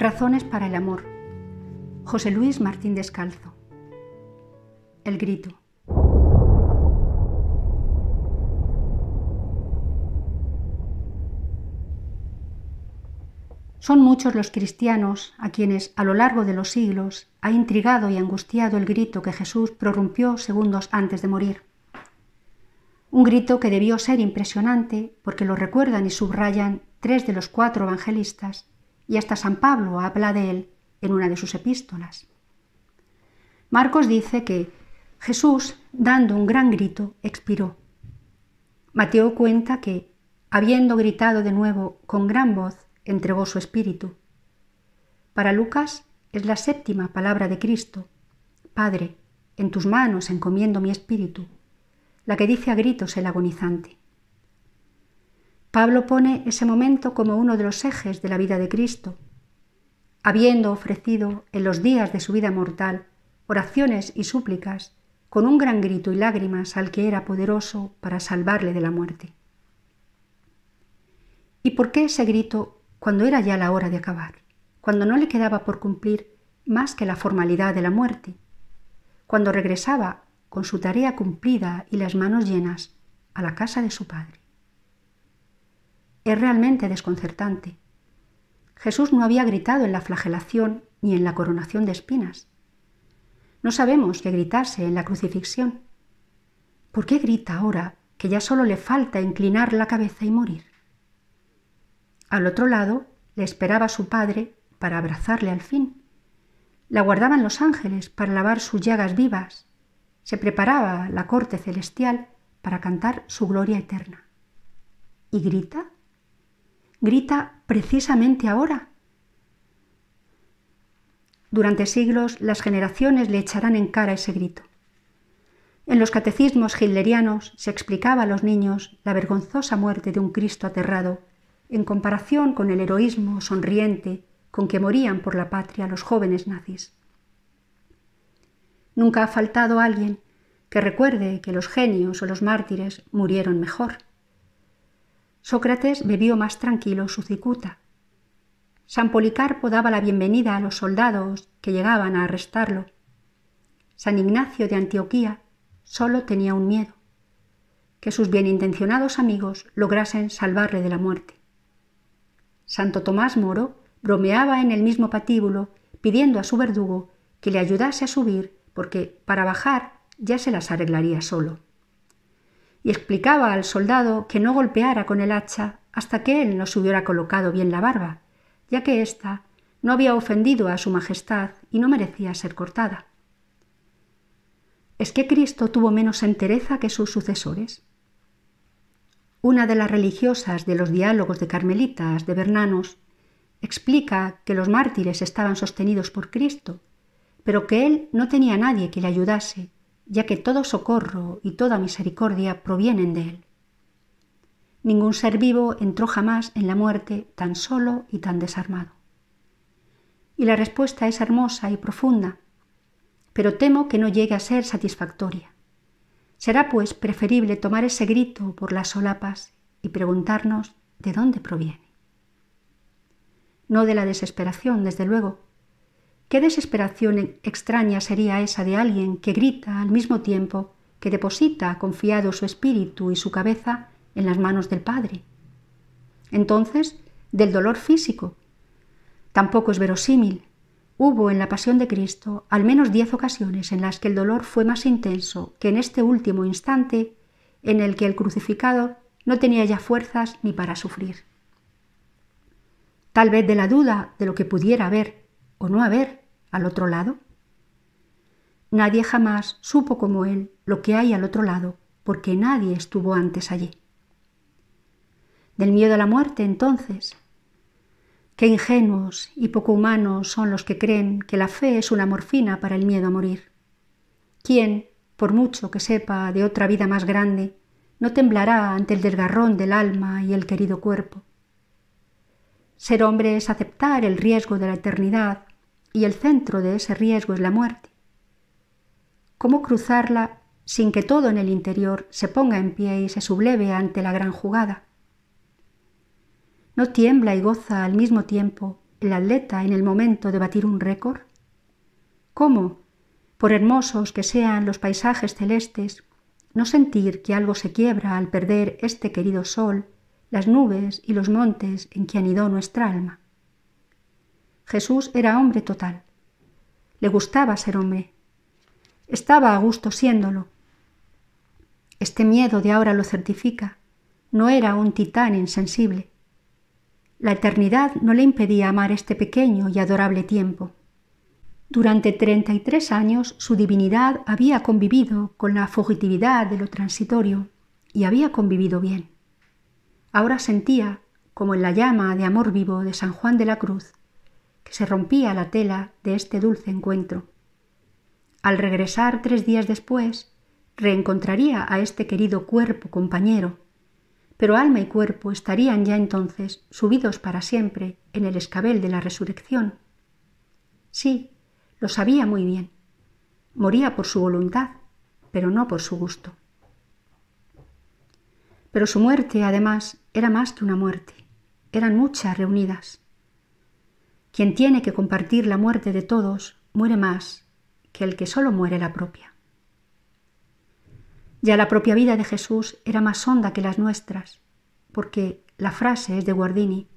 Razones para el amor. José Luis Martín Descalzo. El grito. Son muchos los cristianos a quienes a lo largo de los siglos ha intrigado y angustiado el grito que Jesús prorrumpió segundos antes de morir. Un grito que debió ser impresionante porque lo recuerdan y subrayan tres de los cuatro evangelistas y hasta San Pablo habla de él en una de sus epístolas. Marcos dice que Jesús, dando un gran grito, expiró. Mateo cuenta que, habiendo gritado de nuevo con gran voz, entregó su espíritu. Para Lucas es la séptima palabra de Cristo. Padre, en tus manos encomiendo mi espíritu, la que dice a gritos el agonizante. Pablo pone ese momento como uno de los ejes de la vida de Cristo. Habiendo ofrecido en los días de su vida mortal oraciones y súplicas, con un gran grito y lágrimas al que era poderoso para salvarle de la muerte. ¿Y por qué ese grito cuando era ya la hora de acabar, cuando no le quedaba por cumplir más que la formalidad de la muerte, cuando regresaba con su tarea cumplida y las manos llenas a la casa de su padre? es realmente desconcertante. Jesús no había gritado en la flagelación ni en la coronación de espinas. No sabemos que gritase en la crucifixión. ¿Por qué grita ahora que ya solo le falta inclinar la cabeza y morir? Al otro lado le esperaba su padre para abrazarle al fin. La guardaban los ángeles para lavar sus llagas vivas. Se preparaba la corte celestial para cantar su gloria eterna. ¿Y grita? grita precisamente ahora. Durante siglos las generaciones le echarán en cara ese grito. En los catecismos hitlerianos se explicaba a los niños la vergonzosa muerte de un Cristo aterrado en comparación con el heroísmo sonriente con que morían por la patria los jóvenes nazis. Nunca ha faltado alguien que recuerde que los genios o los mártires murieron mejor. Sócrates bebió más tranquilo su cicuta. San Policarpo daba la bienvenida a los soldados que llegaban a arrestarlo. San Ignacio de Antioquía solo tenía un miedo, que sus bienintencionados amigos lograsen salvarle de la muerte. Santo Tomás Moro bromeaba en el mismo patíbulo pidiendo a su verdugo que le ayudase a subir porque para bajar ya se las arreglaría solo y explicaba al soldado que no golpeara con el hacha hasta que él no se hubiera colocado bien la barba, ya que ésta no había ofendido a su majestad y no merecía ser cortada. ¿Es que Cristo tuvo menos entereza que sus sucesores? Una de las religiosas de los diálogos de Carmelitas de Bernanos explica que los mártires estaban sostenidos por Cristo, pero que él no tenía nadie que le ayudase ya que todo socorro y toda misericordia provienen de Él. Ningún ser vivo entró jamás en la muerte tan solo y tan desarmado. Y la respuesta es hermosa y profunda, pero temo que no llegue a ser satisfactoria. Será pues preferible tomar ese grito por las solapas y preguntarnos de dónde proviene. No de la desesperación, desde luego, Qué desesperación extraña sería esa de alguien que grita al mismo tiempo que deposita confiado su espíritu y su cabeza en las manos del Padre. Entonces, del dolor físico. Tampoco es verosímil. Hubo en la pasión de Cristo al menos diez ocasiones en las que el dolor fue más intenso que en este último instante en el que el crucificado no tenía ya fuerzas ni para sufrir. Tal vez de la duda de lo que pudiera haber o no haber al otro lado? Nadie jamás supo como él lo que hay al otro lado, porque nadie estuvo antes allí. Del miedo a la muerte, entonces. Qué ingenuos y poco humanos son los que creen que la fe es una morfina para el miedo a morir. ¿Quién, por mucho que sepa de otra vida más grande, no temblará ante el desgarrón del alma y el querido cuerpo? Ser hombre es aceptar el riesgo de la eternidad y el centro de ese riesgo es la muerte. ¿Cómo cruzarla sin que todo en el interior se ponga en pie y se subleve ante la gran jugada? ¿No tiembla y goza al mismo tiempo el atleta en el momento de batir un récord? ¿Cómo, por hermosos que sean los paisajes celestes, no sentir que algo se quiebra al perder este querido sol, las nubes y los montes en que anidó nuestra alma? Jesús era hombre total. Le gustaba ser hombre. Estaba a gusto siéndolo. Este miedo de ahora lo certifica. No era un titán insensible. La eternidad no le impedía amar este pequeño y adorable tiempo. Durante 33 años su divinidad había convivido con la fugitividad de lo transitorio y había convivido bien. Ahora sentía, como en la llama de amor vivo de San Juan de la Cruz, se rompía la tela de este dulce encuentro. Al regresar tres días después, reencontraría a este querido cuerpo compañero, pero alma y cuerpo estarían ya entonces subidos para siempre en el escabel de la resurrección. Sí, lo sabía muy bien. Moría por su voluntad, pero no por su gusto. Pero su muerte, además, era más que una muerte. Eran muchas reunidas. Quien tiene que compartir la muerte de todos muere más que el que solo muere la propia. Ya la propia vida de Jesús era más honda que las nuestras, porque la frase es de Guardini,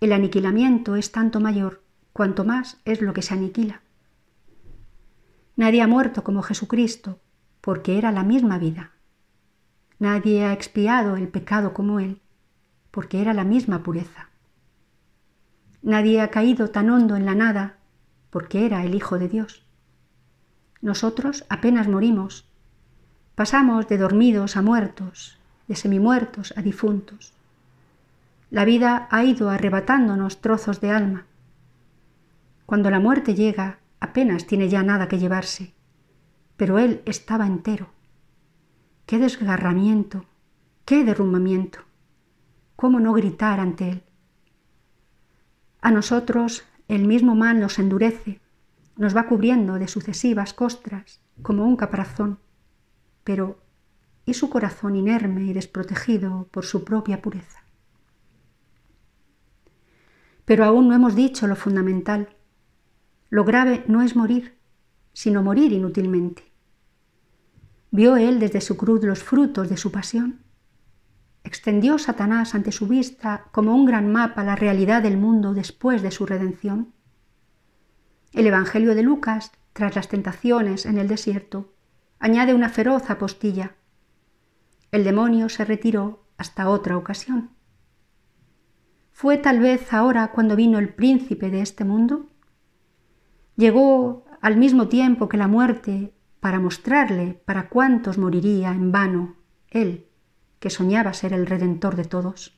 el aniquilamiento es tanto mayor cuanto más es lo que se aniquila. Nadie ha muerto como Jesucristo, porque era la misma vida. Nadie ha expiado el pecado como Él, porque era la misma pureza. Nadie ha caído tan hondo en la nada porque era el Hijo de Dios. Nosotros apenas morimos. Pasamos de dormidos a muertos, de semimuertos a difuntos. La vida ha ido arrebatándonos trozos de alma. Cuando la muerte llega, apenas tiene ya nada que llevarse, pero él estaba entero. ¡Qué desgarramiento! ¡Qué derrumbamiento! ¿Cómo no gritar ante él? A nosotros el mismo mal nos endurece, nos va cubriendo de sucesivas costras como un caparazón. Pero ¿y su corazón inerme y desprotegido por su propia pureza? Pero aún no hemos dicho lo fundamental. Lo grave no es morir, sino morir inútilmente. ¿Vio él desde su cruz los frutos de su pasión? Extendió Satanás ante su vista como un gran mapa la realidad del mundo después de su redención. El Evangelio de Lucas, tras las tentaciones en el desierto, añade una feroz apostilla. El demonio se retiró hasta otra ocasión. ¿Fue tal vez ahora cuando vino el príncipe de este mundo? Llegó al mismo tiempo que la muerte para mostrarle para cuántos moriría en vano él que soñaba ser el redentor de todos.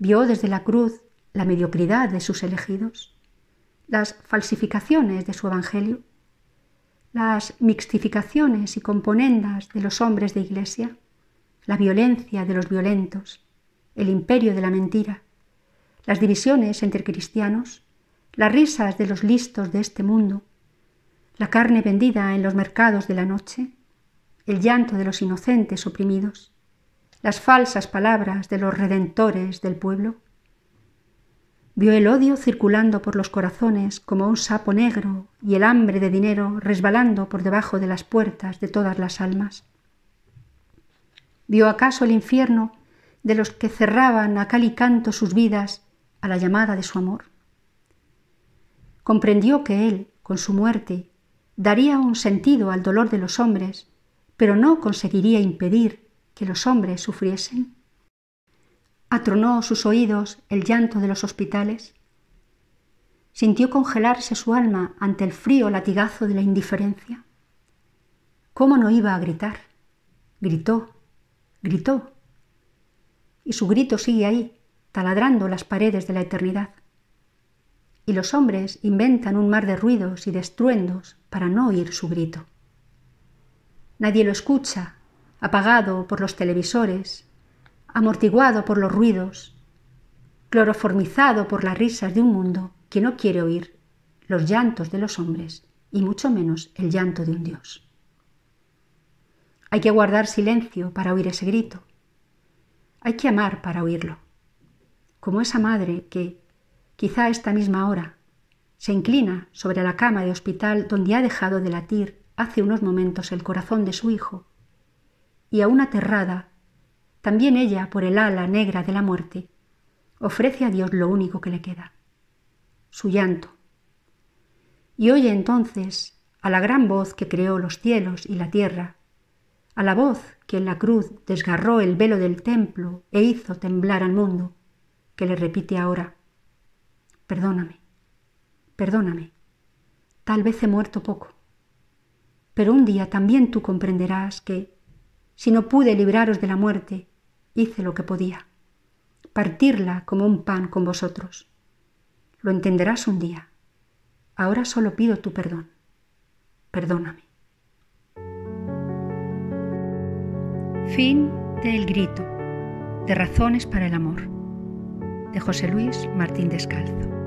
Vio desde la cruz la mediocridad de sus elegidos, las falsificaciones de su Evangelio, las mixtificaciones y componendas de los hombres de Iglesia, la violencia de los violentos, el imperio de la mentira, las divisiones entre cristianos, las risas de los listos de este mundo, la carne vendida en los mercados de la noche, el llanto de los inocentes oprimidos, las falsas palabras de los redentores del pueblo? Vio el odio circulando por los corazones como un sapo negro y el hambre de dinero resbalando por debajo de las puertas de todas las almas. ¿Vio acaso el infierno de los que cerraban a cal y canto sus vidas a la llamada de su amor? Comprendió que él, con su muerte, daría un sentido al dolor de los hombres, pero no conseguiría impedir que los hombres sufriesen? Atronó sus oídos el llanto de los hospitales. Sintió congelarse su alma ante el frío latigazo de la indiferencia. ¿Cómo no iba a gritar? Gritó, gritó. Y su grito sigue ahí, taladrando las paredes de la eternidad. Y los hombres inventan un mar de ruidos y de estruendos para no oír su grito. Nadie lo escucha apagado por los televisores, amortiguado por los ruidos, cloroformizado por las risas de un mundo que no quiere oír los llantos de los hombres y mucho menos el llanto de un Dios. Hay que guardar silencio para oír ese grito. Hay que amar para oírlo. Como esa madre que, quizá a esta misma hora, se inclina sobre la cama de hospital donde ha dejado de latir hace unos momentos el corazón de su hijo y aún aterrada, también ella por el ala negra de la muerte, ofrece a Dios lo único que le queda, su llanto. Y oye entonces a la gran voz que creó los cielos y la tierra, a la voz que en la cruz desgarró el velo del templo e hizo temblar al mundo, que le repite ahora, perdóname, perdóname, tal vez he muerto poco, pero un día también tú comprenderás que si no pude libraros de la muerte, hice lo que podía, partirla como un pan con vosotros. Lo entenderás un día. Ahora solo pido tu perdón. Perdóname. Fin del grito de Razones para el Amor de José Luis Martín Descalzo.